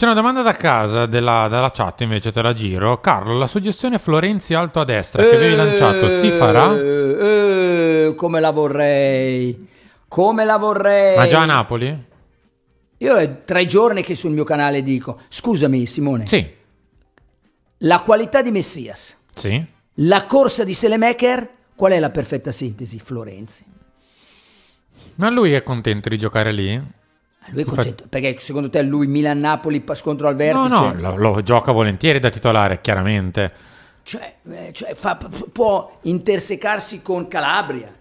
C'è una domanda da casa della, dalla chat invece, te la giro. Carlo, la suggestione Florenzi alto a destra che avevi lanciato si farà? Eh, eh, come la vorrei. Come la vorrei. Ma già a Napoli? Io è tre giorni che sul mio canale dico, scusami Simone. Sì. La qualità di Messias. Sì. La corsa di Selemaker, qual è la perfetta sintesi? Florenzi. Ma lui è contento di giocare lì? Lui è contento, perché secondo te lui Milan-Napoli scontro al vertice? No, no, cioè lo, lo gioca volentieri da titolare, chiaramente. Cioè, eh, cioè fa, può intersecarsi con Calabria.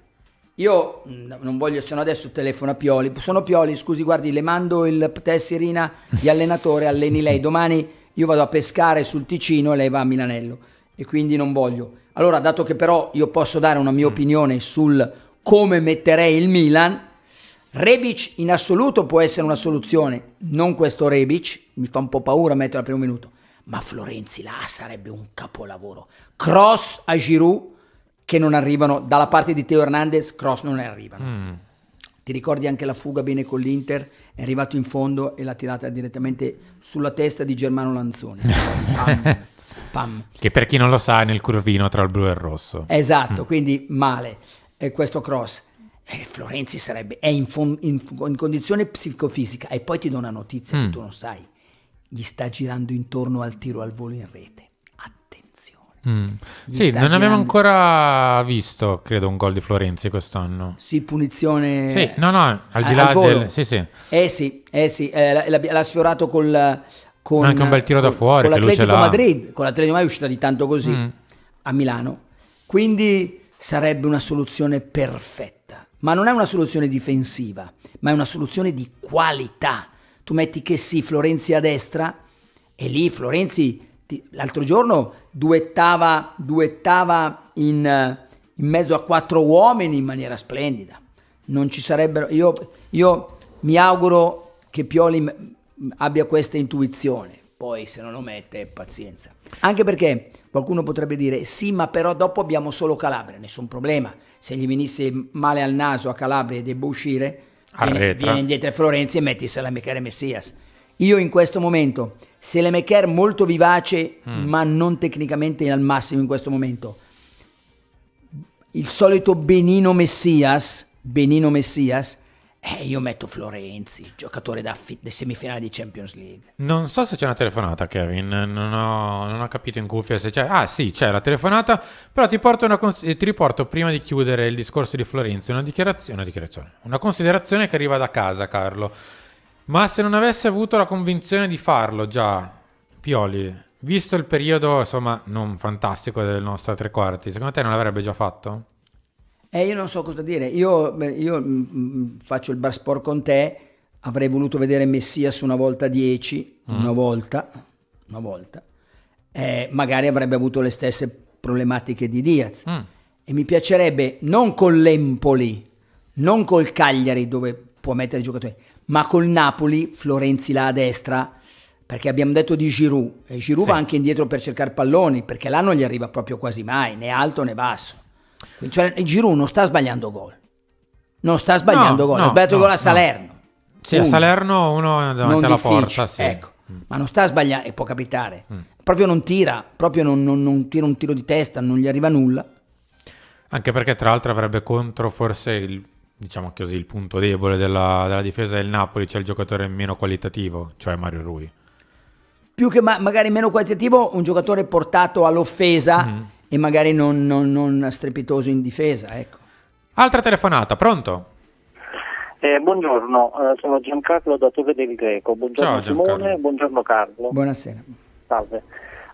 Io mm, non voglio, se no adesso telefono a Pioli. Sono Pioli, scusi, guardi, le mando il tesserina di allenatore, alleni lei. Domani io vado a pescare sul Ticino e lei va a Milanello. E quindi non voglio. Allora, dato che però io posso dare una mia opinione sul come metterei il Milan, Rebic in assoluto può essere una soluzione, non questo Rebic, mi fa un po' paura metterlo al primo minuto, ma Florenzi là sarebbe un capolavoro. Cross a Giroud che non arrivano, dalla parte di Teo Hernandez cross non arrivano. Mm. Ti ricordi anche la fuga bene con l'Inter? È arrivato in fondo e l'ha tirata direttamente sulla testa di Germano Lanzone. pam, pam. Che per chi non lo sa è nel curvino tra il blu e il rosso. Esatto, mm. quindi male eh, questo cross eh, Florenzi sarebbe, è in, in, in, condizione psicofisica e poi ti do una notizia mm. che tu non sai, gli sta girando intorno al tiro al volo in rete. Attenzione. Mm. Sì, non girando... abbiamo ancora visto, credo, un gol di Florenzi quest'anno. Sì, punizione. Sì, no, no, al di là al del... Sì, sì. Eh sì, eh sì, eh, l'ha sfiorato col... Con, anche un bel tiro con, da fuori. Con l'Atletico Madrid, con l'Atletico Madrid è uscita di tanto così mm. a Milano. Quindi sarebbe una soluzione perfetta ma non è una soluzione difensiva, ma è una soluzione di qualità. Tu metti che sì, Florenzi a destra, e lì Florenzi l'altro giorno duettava, duettava in, in, mezzo a quattro uomini in maniera splendida. Non ci sarebbero. Io, io mi auguro che Pioli abbia questa intuizione poi se non lo mette pazienza. Anche perché qualcuno potrebbe dire sì ma però dopo abbiamo solo Calabria, nessun problema, se gli venisse male al naso a Calabria e debba uscire viene, viene, indietro a Florenzi e metti Salamecare e Messias. Io in questo momento, Salamecare molto vivace mm. ma non tecnicamente al massimo in questo momento, il solito Benino Messias, Benino Messias eh, io metto Florenzi, giocatore da, fi- semifinale di Champions League. Non so se c'è una telefonata, Kevin. Non ho, non ho capito in cuffia se c'è. Ah, sì, c'è la telefonata. Però ti, cons- eh, ti, riporto prima di chiudere il discorso di Florenzi una dichiarazione, una dichiarazione, una considerazione che arriva da casa, Carlo. Ma se non avesse avuto la convinzione di farlo già, Pioli, visto il periodo, insomma, non fantastico della nostra tre quarti, secondo te non l'avrebbe già fatto? Eh, io non so cosa dire. Io, io mh, mm, mm, faccio il bar sport con te. Avrei voluto vedere Messias una volta 10, mm. una volta, una volta. Eh, magari avrebbe avuto le stesse problematiche di Diaz. Mm. E mi piacerebbe non con l'Empoli, non col Cagliari dove può mettere i giocatori, ma col Napoli, Florenzi là a destra, perché abbiamo detto di Giroud. E Giroud sì. va anche indietro per cercare palloni, perché là non gli arriva proprio quasi mai, né alto né basso. Cioè, il Giroud non sta sbagliando gol. Non sta sbagliando no, gol. No, ha sbagliato no, gol a Salerno. Sì, uno. a Salerno uno davanti alla porta. Sì. Ecco. Mm. Ma non sta sbagliando, e eh, può capitare. Mm. Proprio non tira, proprio non, non, non tira un tiro di testa, non gli arriva nulla. Anche perché tra l'altro avrebbe contro forse il diciamo così, il punto debole della, della difesa del Napoli, c'è cioè il giocatore meno qualitativo, cioè Mario Rui. Più che ma- magari meno qualitativo, un giocatore portato all'offesa mm e magari non, non, non strepitoso in difesa. Ecco. Altra telefonata, pronto? Eh, buongiorno, eh, sono Giancarlo da Torre del Greco. Buongiorno Ciao, Simone, buongiorno Carlo. Buonasera. Salve.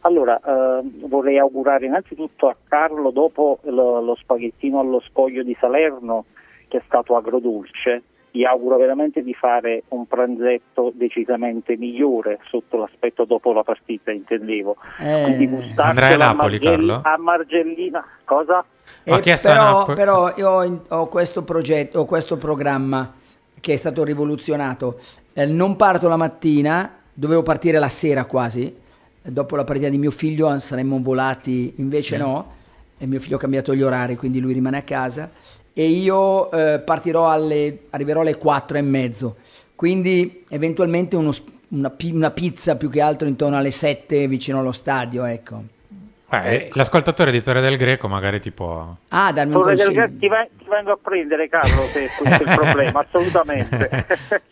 Allora, eh, vorrei augurare innanzitutto a Carlo, dopo lo, lo spaghettino allo scoglio di Salerno, che è stato agrodolce, gli auguro veramente di fare un pranzetto decisamente migliore sotto l'aspetto dopo la partita, intendevo. Eh, Andrea a Napoli, Margell- Carlo? A Margellina, cosa? Eh, però, però, io ho questo progetto, ho questo programma che è stato rivoluzionato. Eh, non parto la mattina, dovevo partire la sera quasi. Dopo la partita di mio figlio saremmo volati, invece mm. no. E mio figlio ha cambiato gli orari, quindi lui rimane a casa e io eh, partirò alle, arriverò alle 4 e mezzo, quindi eventualmente uno, una, una, pizza più che altro intorno alle 7 vicino allo stadio, ecco. Beh, eh, l'ascoltatore di Torre del Greco magari ti può... Ah, dal mio consiglio. Ti, vengo a prendere Carlo se questo è il problema, assolutamente.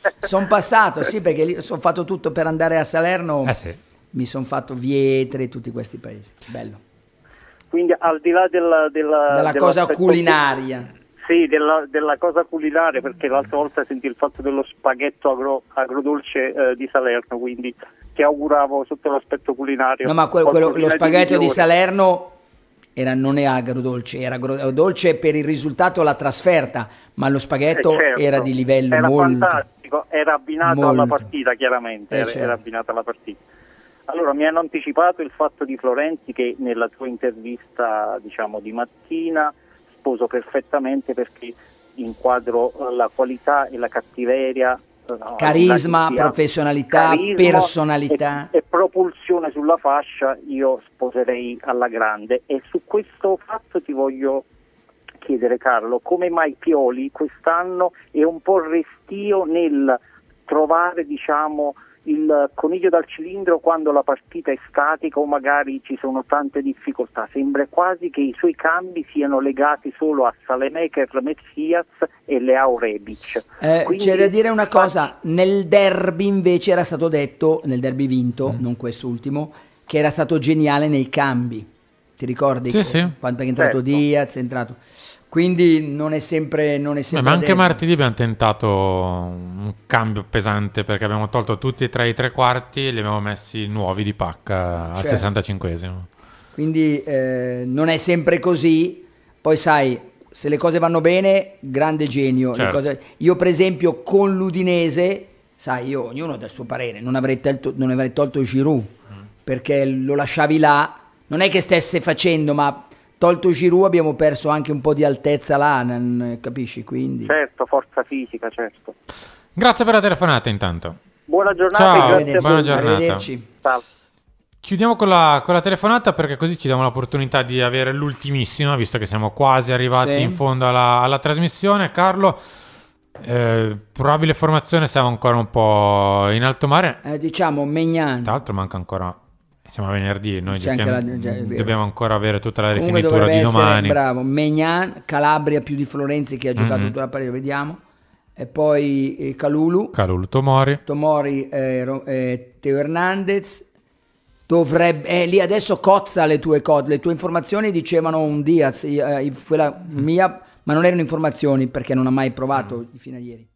sono passato, sì, perché ho fatto tutto per andare a Salerno. Eh sì. Mi sono fatto Vietre, tutti questi paesi. Bello quindi al di là della, della, della cosa culinaria sì, della, della, cosa culinare, perché l'altra volta sentì il fatto dello spaghetto agro, agrodolce eh, di Salerno, quindi ti auguravo sotto l'aspetto culinario. No, ma que- quello, lo spaghetto di, Salerno era, non è agrodolce, era agrodolce per il risultato la trasferta, ma lo spaghetto eh certo, era di livello era molto... fantastico, era abbinato molto. alla partita chiaramente, eh era, certo. era abbinato alla partita. Allora, mi hanno anticipato il fatto di Florenti che nella tua intervista, diciamo, di mattina sposo perfettamente perché inquadro la qualità e la cattiveria eh, carisma, professionalità, carisma personalità e, e, propulsione sulla fascia io sposerei alla grande e su questo fatto ti voglio chiedere Carlo come mai Pioli quest'anno è un po' restio nel trovare diciamo il coniglio dal cilindro quando la partita è statica o magari ci sono tante difficoltà. Sembra quasi che i suoi cambi siano legati solo a Salemaker, Messias e Leao Rebic. Eh, Quindi, c'è da dire una cosa, nel derby invece era stato detto, nel derby vinto, mh. Mm. non quest'ultimo, che era stato geniale nei cambi. Ti ricordi? Sì, che, sì. Quando è entrato certo. Diaz, è entrato... Quindi non è sempre... Non è sempre ma anche dentro. martedì abbiamo tentato un cambio pesante perché abbiamo tolto tutti e tre i tre quarti e li abbiamo messi nuovi di pacca cioè, al 65esimo. Quindi eh, non è sempre così, poi sai, se le cose vanno bene, grande genio. Certo. Cose... Io per esempio con l'Udinese, sai, io, ognuno dal suo parere, non avrei, tolto, non avrei tolto Giroud mm. perché lo lasciavi là, non è che stesse facendo, ma tolto Giroud abbiamo perso anche un po' di altezza l'Anan, capisci? Quindi... Certo, forza fisica, certo. Grazie per la telefonata intanto. Buona giornata. Ciao, grazie buona giornata. Ciao. Chiudiamo con la, con la, telefonata perché così ci diamo l'opportunità di avere l'ultimissima, visto che siamo quasi arrivati sì. in fondo alla, alla trasmissione. Carlo, eh, probabile formazione, siamo ancora un po' in alto mare. Eh, diciamo, Megnan. Tra l'altro manca ancora siamo a venerdì, noi giochiamo, la, già, cioè, dobbiamo ancora avere tutta la Comunque rifinitura di domani. Bravo, Megnan, Calabria più di Florenzi che ha giocato mm-hmm. tutta la partita, vediamo. E poi Calulu. Eh, Calulu Tomori. Tomori, eh, eh, Teo Hernandez. Dovrebbe, eh, lì adesso cozza le tue, cose le tue informazioni dicevano un Diaz, io, eh, eh, quella mm. mia, ma non erano informazioni perché non ha mai provato mm. fino a ieri.